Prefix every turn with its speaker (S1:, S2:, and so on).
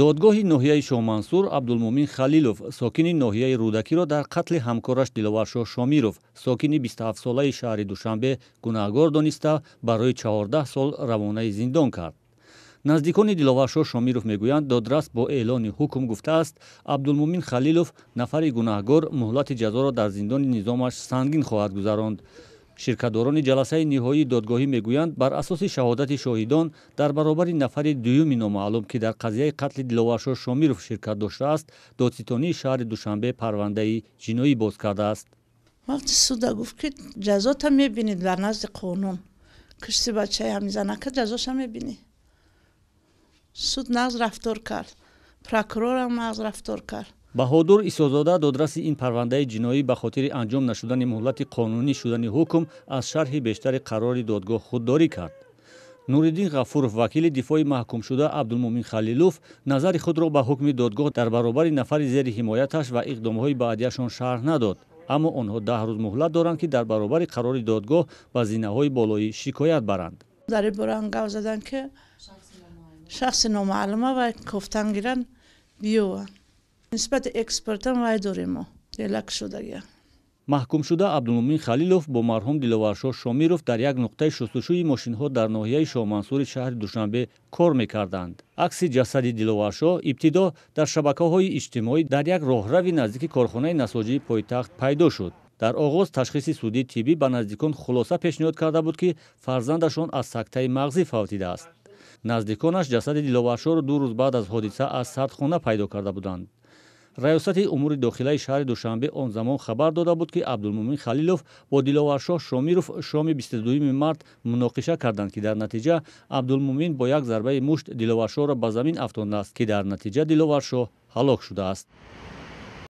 S1: додгоҳи ноҳияи шоҳмансур абдулмӯмин халилов сокини ноҳияи рӯдакиро дар қатли ҳамкораш диловаршоҳ шомиров сокини бистуҳафтсолаи шаҳри душанбе гунаҳгор дониста барои чаҳордаҳ сол равонаи зиндон кард наздикони диловаршоҳ шомиров мегӯянд додрас бо эълони ҳукм гуфтааст абдулмӯмин халилов нафари гунаҳгор муҳлати ҷазоро дар зиндони низомаш сангин хоҳад гузаронд ширкатдорони ҷаласаи ниҳоии додгоҳӣ мегӯянд бар асоси шаҳодати шоҳидон дар баробари нафари дуюми номаълум ки дар қазияи қатли диловаршо шомиров ширкат доштааст додситонии шаҳри душанбе парвандаи ҷиноӣ боз кардааст
S2: вақти суда гуфт ки ҷазота мебинед бар назди қонун киштибачаи ҳамизанака ҷазоша мебинӣ суд нағз рафтор кард прокурорам нағз рафтор кард
S1: баҳодур исозода додраси ин парвандаи ҷиноӣ ба хотири анҷом нашудани муҳлати қонунӣ шудани ҳукм аз шарҳи бештари қарори додгоҳ худдорӣ кард нуриддин ғафуров вакили дифои маҳкумшуда абдулмӯмин халилов назари худро ба ҳукми додгоҳ дар баробари нафари зери ҳимояташ ва иқдомҳои баъдиашон шарҳ надод аммо онҳо даҳ рӯз муҳлат доранд ки дар баробари қарори додгоҳ ба зинаҳои болоӣ шикоят баранд
S2: дар ин бора ангав заданд ки шахси номаълума ва кофтан гиранд биёванд нисбати экспортам вай дорем мо елак шудага
S1: маҳкумшуда абдулмумин халилов бо марҳум диловаршоҳ шомиров дар як нуқтаи шустушӯи мошинҳо дар ноҳияи шоҳмансури шаҳри душанбе кор мекарданд акси ҷасади диловаршоҳ ибтидо дар шабакаҳои иҷтимоӣ дар як роҳрави наздики корхонаи насоҷии пойтахт пайдо шуд дар оғоз ташхиси судии тиббӣ ба наздикон хулоса пешниҳод карда буд ки фарзандашон аз сактаи мағзӣ фавтидааст наздиконаш ҷасади диловаршоҳро ду рӯз баъд аз ҳодиса аз сардхона пайдо карда буданд раёсати умури дохилаи шаҳри душанбе он замон хабар дода буд ки абдулмӯмин халилов бо диловаршоҳ шомиров шоми бду март муноқиша карданд ки дар натиҷа абдулмӯмин бо як зарбаи мушт диловаршоҳро ба замин афтондааст ки дар натиҷа диловаршоҳ ҳалок шудааст